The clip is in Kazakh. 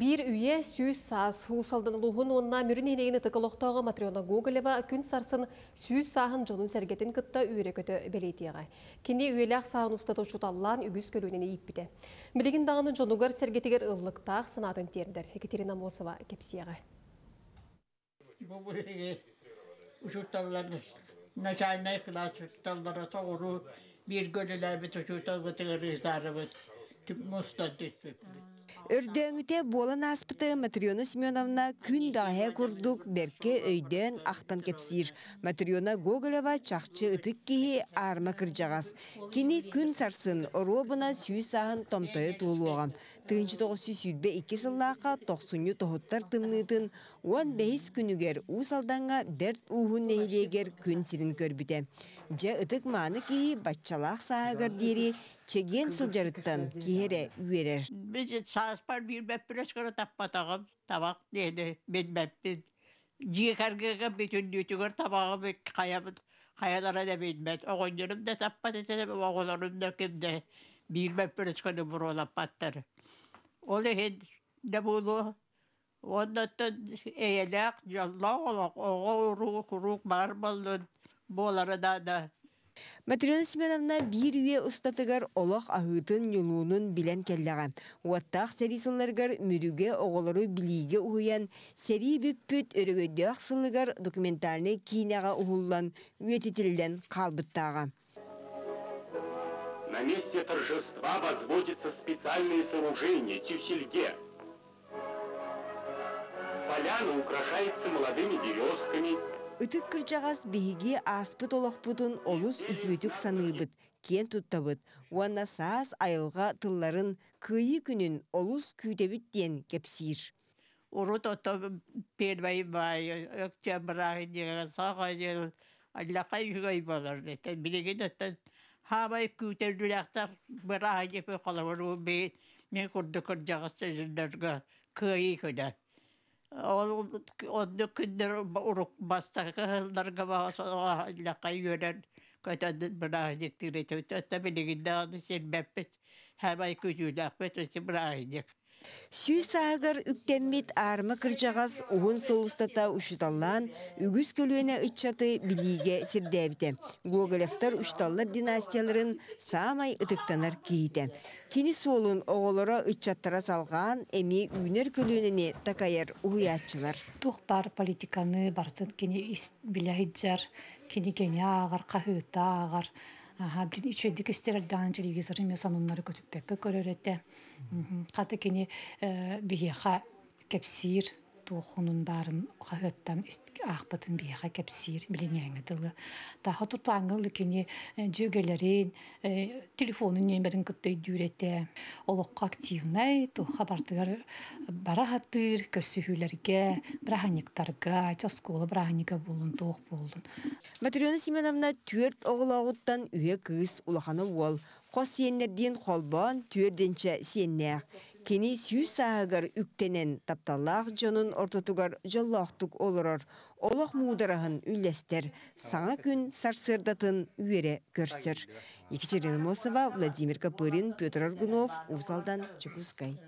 Бир үйе сүйіз саас ұсалдан ұлығын онына мүрін енейіні тұқылықтағы Матриона Гоголева күн сарсын сүйіз сағын жылын сәргетін күтті үйірі көті белетеға. Кені үйеләқ сағын ұстаты ұшыталлан үгіз көлуінені еппіде. Білігін дағының жылығыр сәргетігер ұлықтақ санатын теріндір. Екатерина Мосова кепсияға. Бұл нашайнай Өрдөңүте болын аспыты Матриона Семеновна күн дағай курдук, бәрке өйден ақтан кепсир. Матриона Гоголева чақчы үтік кейі арма кіржағас. Кені күн сарсын оробына сүй сағын томтайы туылуағам. Тыынчы тоғысы сүйдбе екі сыллақа тоқсыны тоғыттар тымнытын, он бәйіс күнігер ұсалданға бәрт ұғын нәйлегер күн сірін көрбіте. Жә үтік маны кейі батчалақ сағығыр чеген сылжарыттан киһере үйерер. Біз саспар бир бәппілес көрі таппатағым, табақ деді, мен бәппін. Жиге кәргеге бүтін дүйтігір табағы мен қаямын, қаялара да бейдмәт. Оғынжырым да таппат етенім, оғыларым да кімді бір бәппілес көрі паттыр. Ол ехен не болу, Оннаттан әйеләк, жалла олақ, оға ұруғы құруқ бар болын, болары да да Матрена Семеновна бир үйе ұстатығар олақ ағытын юлуынын білен келдіға. Уаттақ сынларғар мүріге оғылыру білейге ұғыян, сәрі бүппіт өрігөді ақсылығар документарны кейінеға ұғылдан, үетитилден қалбыттаға. На месте торжества возводится специальные сооружения, тюсельге. Поляна украшается молодыми березками, Үтік күрджағас бейге аспыт олақпытын олыс үтбүтік саныбыт, кен тұттабыт. Уанна саас айылға тылларын күйі күнін олыс күйтебіттен кепсейір. Урут ото пербай бай, октябрағы деген сағай дегі, аллақай жүгай болар Білеген оттан хабай күйтебділақтар бірағы депі қалавыру бейін, мен күрді күрджағас сөзілдерге күйі күді. онны күннер урук бастар кыһыллар габааллакай юрен көтөдүн бырааһыдик тигрете өтө билигинде аны силбеппит хабай күжүүлээхпит өсү бырааһыдик Сүй сағыр үктенмит армы кыржағас оғын солустата ұшыталлан, үгіз көліне ұтчаты білиге сірдәбді. Гоголевтар ұшталлар династияларын самай ұтықтанар кейді. Кені солын оғылыра ұтчаттара салған, әмі үйнер көлуіне тақайыр ұйатшылар. бар политиканы бартын кені біләйджар, кені кені ағар, қағыта ағар, Aha, e, bir içedik isterer тухунун барын хагыттан ахпатын биха кепсир билинеңе дылы. Та хату таңыл кини жөгелерин э, э, телефонун немерин кытты дүрете. Олоққа активнай ту хабардыгар э, бара хаттыр көсүһүлерге, браханиктарга, чосколы браханика болун тух болун Матриона Семеновна төрт оғылауыттан үйе кыз улаханы бол. Қос сиеннерден қолбан, сиеннер кени сүйіс ағығар үктенен тапталлақ жонын ортатуғар жоллоқтук олорор, олық мұғдарағын үллестер, саңа күн сарсырдатын үйере көрсір. Екатерина Мосова, Владимир Капырин, Петр Аргунов, Узалдан, Чекускай.